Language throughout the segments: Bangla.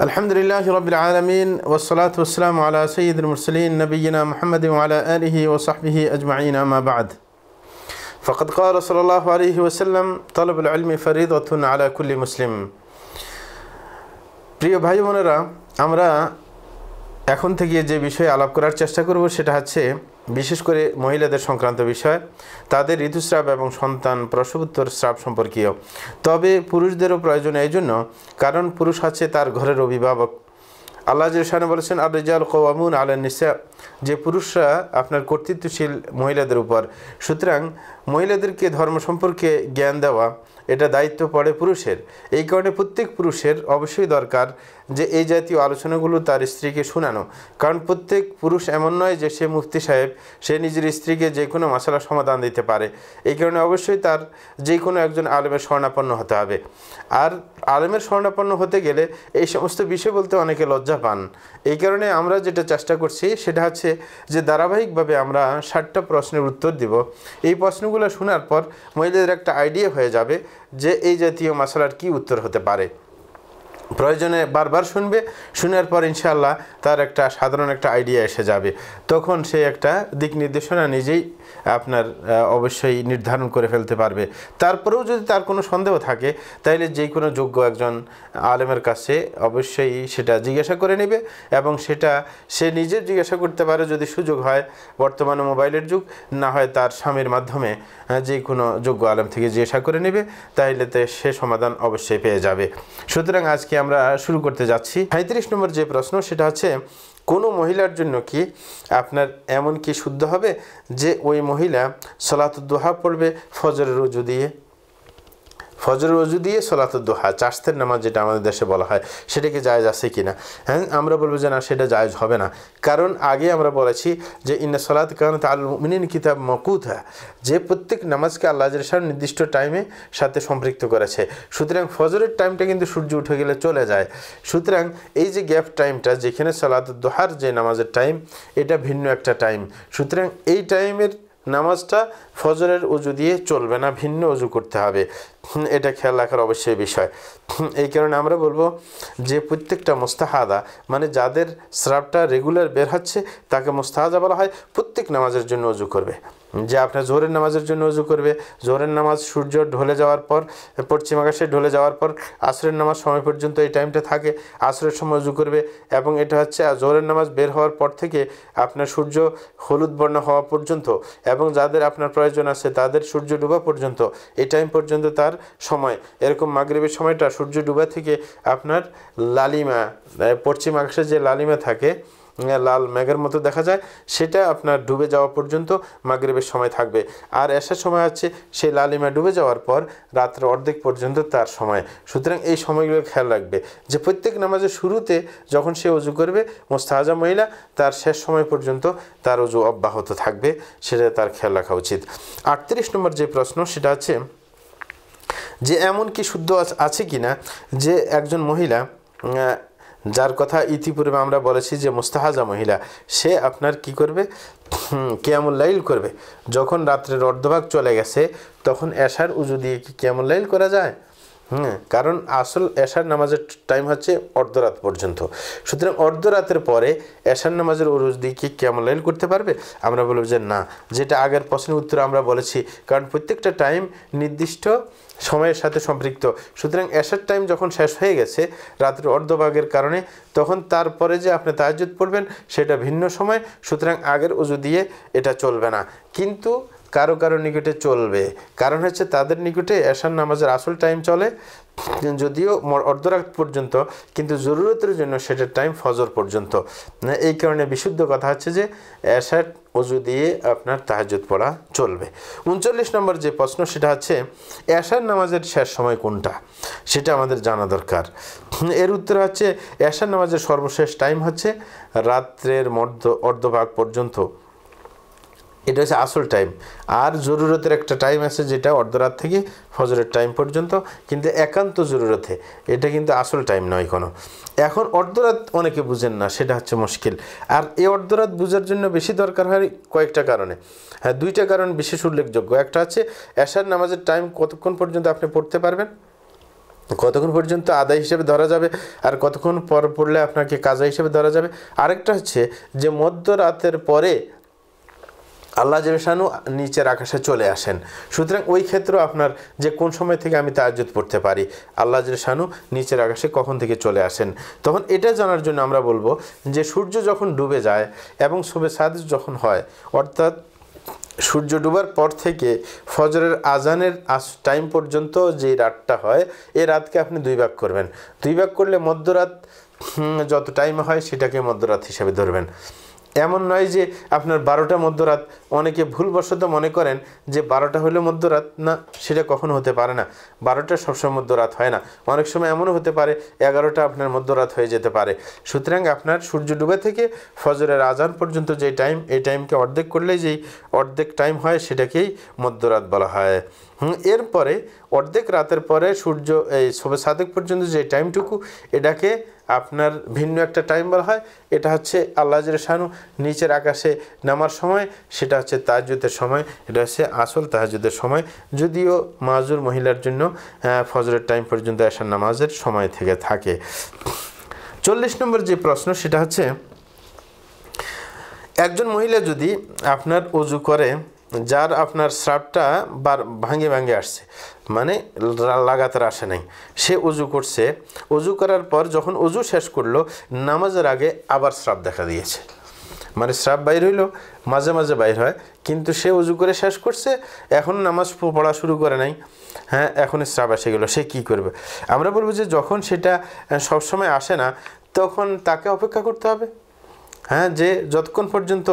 الحمد لله رب العالمين والصلاة والسلام على سيد المرسلين نبينا محمد وعلى آله وصحبه أجمعين أما بعد فقد قال صلى الله عليه وسلم طلب العلم فريضة على كل مسلم প্রিয় ভাই বোনেরা আমরা এখন থেকে যে বিষয়ে আলাপ করার চেষ্টা করব সেটা হচ্ছে বিশেষ করে মহিলাদের সংক্রান্ত বিষয় তাদের ঋতুস্রাব এবং সন্তান প্রসবোত্তর স্রাব সম্পর্কীয় তবে পুরুষদেরও প্রয়োজন এই জন্য কারণ পুরুষ আছে তার ঘরের অভিভাবক আল্লাহ জানে বলেছেন আর রেজাল কওয়ামুন আল নিসা যে পুরুষরা আপনার কর্তৃত্বশীল মহিলাদের উপর সুতরাং মহিলাদেরকে ধর্ম সম্পর্কে জ্ঞান দেওয়া এটা দায়িত্ব পড়ে পুরুষের এই কারণে প্রত্যেক পুরুষের অবশ্যই দরকার যে এই জাতীয় আলোচনাগুলো তার স্ত্রীকে শোনানো কারণ প্রত্যেক পুরুষ এমন নয় যে সে মুফতি সাহেব সে নিজের স্ত্রীকে যে কোনো মশালা সমাধান দিতে পারে এই কারণে অবশ্যই তার যে কোনো একজন আলেমের স্বর্ণাপন্ন হতে হবে আর আলেমের স্বর্ণাপন্ন হতে গেলে এই সমস্ত বিষয় বলতে অনেকে লজ্জা পান এই কারণে আমরা যেটা চেষ্টা করছি সেটা হচ্ছে যে ধারাবাহিকভাবে আমরা ষাটটা প্রশ্নের উত্তর দিব এই প্রশ্নগুলো শোনার পর মহিলাদের একটা আইডিয়া হয়ে যাবে যে এই জাতীয় মশলার কি উত্তর হতে পারে প্রয়োজনে বারবার শুনবে শোনার পর ইনশাল্লাহ তার একটা সাধারণ একটা আইডিয়া এসে যাবে তখন সে একটা দিক নির্দেশনা নিজেই আপনার অবশ্যই নির্ধারণ করে ফেলতে পারবে তারপরেও যদি তার কোনো সন্দেহ থাকে তাইলে যে কোনো যোগ্য একজন আলেমের কাছে অবশ্যই সেটা জিজ্ঞাসা করে নেবে এবং সেটা সে নিজে জিজ্ঞাসা করতে পারে যদি সুযোগ হয় বর্তমানে মোবাইলের যুগ না হয় তার স্বামীর মাধ্যমে যে কোনো যোগ্য আলেম থেকে জিজ্ঞাসা করে নেবে তাইলে সে সমাধান অবশ্যই পেয়ে যাবে সুতরাং আজকে আমরা শুরু করতে যাচ্ছি সাঁত্রিশ নম্বর যে প্রশ্ন সেটা হচ্ছে কোনো মহিলার জন্য কি আপনার এমন কি শুদ্ধ হবে যে ওই মহিলা সলাতুদ্দোহা পড়বে ফজরের রুজু দিয়ে ফজর রজু দিয়ে সোলাত দোহা চাষের নামাজ যেটা আমাদের দেশে বলা হয় সেটাকে জায়জ আছে কি না হ্যাঁ আমরা বলবো যে না সেটা জায়জ হবে না কারণ আগে আমরা বলেছি যে ইন্না সোলাত কারণ তাল মিনিন কিতাব মকুত হ্যাঁ যে প্রত্যেক নামাজকে আল্লাহ সাহেব নির্দিষ্ট টাইমে সাথে সম্পৃক্ত করেছে সুতরাং ফজরের টাইমটা কিন্তু সূর্য উঠে গেলে চলে যায় সুতরাং এই যে গ্যাপ টাইমটা যেখানে সোলাত দোহার যে নামাজের টাইম এটা ভিন্ন একটা টাইম সুতরাং এই টাইমের নামাজটা ফজরের উজু দিয়ে চলবে না ভিন্ন উজু করতে হবে এটা খেয়াল রাখার অবশ্যই বিষয় এই কারণে আমরা বলবো যে প্রত্যেকটা মোস্তাহাদা মানে যাদের স্রাবটা রেগুলার বের হচ্ছে তাকে মোস্তাহাদা বলা হয় প্রত্যেক নামাজের জন্য উজু করবে যে আপনার জোরের নামাজের জন্য উজু করবে জোরের নামাজ সূর্য ঢলে যাওয়ার পর পশ্চিম আকাশে ঢলে যাওয়ার পর আসরের নামাজ সময় পর্যন্ত এই টাইমটা থাকে আসরের সময় উজু করবে এবং এটা হচ্ছে জোরের নামাজ বের হওয়ার পর থেকে আপনার সূর্য হলুদ বর্ণ হওয়া পর্যন্ত এবং যাদের আপনার প্রয়োজন আছে তাদের সূর্য ডুবা পর্যন্ত এই টাইম পর্যন্ত তার সময় এরকম মাগরীবের সময়টা সূর্য ডুবা থেকে আপনার লালিমা পশ্চিম আকাশে যে লালিমা থাকে হ্যাঁ, লাল মেঘের মতো দেখা যায় সেটা আপনার ডুবে যাওয়া পর্যন্ত মাগরীবের সময় থাকবে আর এসার সময় আছে সেই লালিমা ডুবে যাওয়ার পর রাত্র অর্ধেক পর্যন্ত তার সময় সুতরাং এই সময়গুলো খেয়াল রাখবে যে প্রত্যেক নামাজের শুরুতে যখন সে অজু করবে মোস্তাহাজা মহিলা তার শেষ সময় পর্যন্ত তার অজু অব্যাহত থাকবে সেটা তার খেয়াল রাখা উচিত আটত্রিশ নম্বর যে প্রশ্ন সেটা আছে যে এমন কি শুদ্ধ আছে কি না যে একজন মহিলা যার কথা ইতিপূর্বে আমরা বলেছি যে মুস্তাহাজা মহিলা সে আপনার কি করবে লাইল করবে যখন রাত্রের অর্ধভাগ চলে গেছে তখন এশার উজু দিয়ে কি লাইল করা যায় হুম কারণ আসল এশার নামাজের টাইম হচ্ছে অর্ধরাত পর্যন্ত সুতরাং অর্ধরাতের পরে এশার নামাজের ওরজ দিয়ে কি ক্যামলাইল করতে পারবে আমরা বলব যে না যেটা আগের প্রশ্নের উত্তর আমরা বলেছি কারণ প্রত্যেকটা টাইম নির্দিষ্ট সময়ের সাথে সম্পৃক্ত সুতরাং এশার টাইম যখন শেষ হয়ে গেছে রাত্রের অর্ধভাগের কারণে তখন তারপরে যে আপনি তাহাজুদ পড়বেন সেটা ভিন্ন সময় সুতরাং আগের উজু দিয়ে এটা চলবে না কিন্তু কারো কারো নিকটে চলবে কারণ হচ্ছে তাদের নিকটে এশার নামাজের আসল টাইম চলে যদিও অর্ধরাত পর্যন্ত কিন্তু জরুরতের জন্য সেটার টাইম ফজর পর্যন্ত এই কারণে বিশুদ্ধ কথা হচ্ছে যে এশার অজু দিয়ে আপনার তাহাজুদ পড়া চলবে উনচল্লিশ নম্বর যে প্রশ্ন সেটা হচ্ছে এশার নামাজের শেষ সময় কোনটা সেটা আমাদের জানা দরকার এর উত্তর হচ্ছে এশার নামাজের সর্বশেষ টাইম হচ্ছে রাত্রের মধ্য অর্ধভাগ পর্যন্ত এটা হচ্ছে আসল টাইম আর জরুরতের একটা টাইম আছে যেটা অর্ধরাত থেকে ফজরের টাইম পর্যন্ত কিন্তু একান্ত জরুরতে এটা কিন্তু আসল টাইম নয় কোনো এখন অর্ধরাত অনেকে বুঝেন না সেটা হচ্ছে মুশকিল আর এই অর্ধরাত বুঝার জন্য বেশি দরকার হয় কয়েকটা কারণে হ্যাঁ দুইটা কারণ বিশেষ উল্লেখযোগ্য একটা হচ্ছে এশার নামাজের টাইম কতক্ষণ পর্যন্ত আপনি পড়তে পারবেন কতক্ষণ পর্যন্ত আদায় হিসেবে ধরা যাবে আর কতক্ষণ পর পড়লে আপনাকে কাজা হিসেবে ধরা যাবে আরেকটা হচ্ছে যে মধ্যরাতের পরে আল্লাহ জেবেশানু নিচের আকাশে চলে আসেন সুতরাং ওই ক্ষেত্র আপনার যে কোন সময় থেকে আমি তাহাজুদ পড়তে পারি আল্লাহ জেবেশানু নিচের আকাশে কখন থেকে চলে আসেন তখন এটা জানার জন্য আমরা বলবো যে সূর্য যখন ডুবে যায় এবং শুভে সাদস যখন হয় অর্থাৎ সূর্য ডুবার পর থেকে ফজরের আজানের টাইম পর্যন্ত যে রাতটা হয় এই রাতকে আপনি দুই ভাগ করবেন দুই ভাগ করলে মধ্যরাত যত টাইম হয় সেটাকে মধ্যরাত হিসাবে ধরবেন এমন নয় যে আপনার বারোটা মধ্যরাত অনেকে ভুলবশত মনে করেন যে বারোটা হলে মধ্যরাত না সেটা কখনো হতে পারে না বারোটা সবসময় মধ্যরাত হয় না অনেক সময় এমনও হতে পারে এগারোটা আপনার মধ্যরাত হয়ে যেতে পারে সুতরাং আপনার সূর্য ডুবে থেকে ফজরের আজান পর্যন্ত যে টাইম এই টাইমকে অর্ধেক করলে যেই অর্ধেক টাইম হয় সেটাকেই মধ্যরাত বলা হয় এরপরে অর্ধেক রাতের পরে সূর্য এই সবে সাদেক পর্যন্ত যে টাইমটুকু এটাকে আপনার ভিন্ন একটা টাইম বলা হয় এটা হচ্ছে আল্লাহ শাহানু নিচের আকাশে নামার সময় সেটা হচ্ছে তাহাজুদের সময় এটা হচ্ছে আসল তাহাজুদের সময় যদিও মাজুর মহিলার জন্য ফজরের টাইম পর্যন্ত আসার নামাজের সময় থেকে থাকে চল্লিশ নম্বর যে প্রশ্ন সেটা হচ্ছে একজন মহিলা যদি আপনার উজু করে যার আপনার স্রাবটা বার ভাঙে ভাঙে আসছে মানে লাগাতার আসে নাই সে উজু করছে উজু করার পর যখন উজু শেষ করলো নামাজের আগে আবার স্রাব দেখা দিয়েছে মানে স্রাব বাইর হইল মাঝে মাঝে বাইর হয় কিন্তু সে উজু করে শেষ করছে এখন নামাজ পড়া শুরু করে নাই হ্যাঁ এখন স্রাব এসে গেলো সে কি করবে আমরা বলবো যে যখন সেটা সবসময় আসে না তখন তাকে অপেক্ষা করতে হবে হ্যাঁ যে যতক্ষণ পর্যন্ত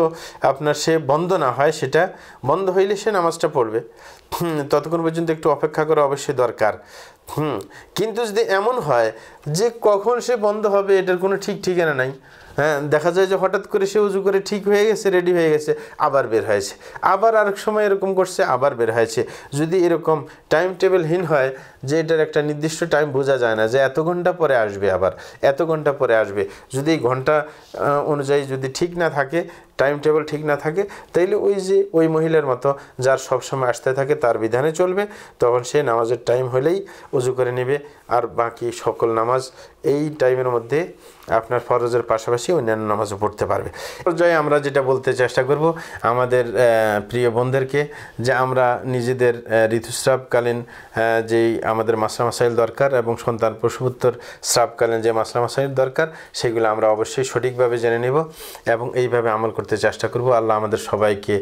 আপনার সে বন্ধ না হয় সেটা বন্ধ হইলে সে নামাজটা পড়বে ততক্ষণ পর্যন্ত একটু অপেক্ষা করা অবশ্যই দরকার হুম কিন্তু যদি এমন হয় যে কখন সে বন্ধ হবে এটার কোনো ঠিক ঠিকানা নাই হ্যাঁ দেখা যায় যে হঠাৎ করে সে উজু করে ঠিক হয়ে গেছে রেডি হয়ে গেছে আবার বের হয়েছে আবার আরেক সময় এরকম করছে আবার বের হয়েছে যদি এরকম টাইম টেবিলহীন হয় যে এটার একটা নির্দিষ্ট টাইম বোঝা যায় না যে এত ঘন্টা পরে আসবে আবার এত ঘন্টা পরে আসবে যদি ঘন্টা অনুযায়ী যদি ঠিক না থাকে টাইম টেবিল ঠিক না থাকে তাইলে ওই যে ওই মহিলার মতো যার সব সময় আসতে থাকে তার বিধানে চলবে তখন সে নামাজের টাইম হলেই উজু করে নেবে আর বাকি সকল নামাজ এই টাইমের মধ্যে আপনার ফরজের পাশাপাশি অন্যান্য নামাজও পড়তে পারবে পর্যায়ে আমরা যেটা বলতে চেষ্টা করব আমাদের প্রিয় বোনদেরকে যে আমরা নিজেদের ঋতুস্রাবকালীন যেই আমাদের মাসলা মাসাইল দরকার এবং সন্তান পশুপুত্তর স্রাবকালীন যে মাসলা মাসাইল দরকার সেগুলো আমরা অবশ্যই সঠিকভাবে জেনে নেব এবং এইভাবে আমল করতে চেষ্টা করব আল্লাহ আমাদের সবাইকে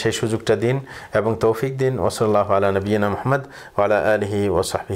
সেই সুযোগটা দিন এবং তৌফিক দিন ওসল্লাহ আলা নবীনা মোহাম্মদ ওয়ালা আলহি ওসাহি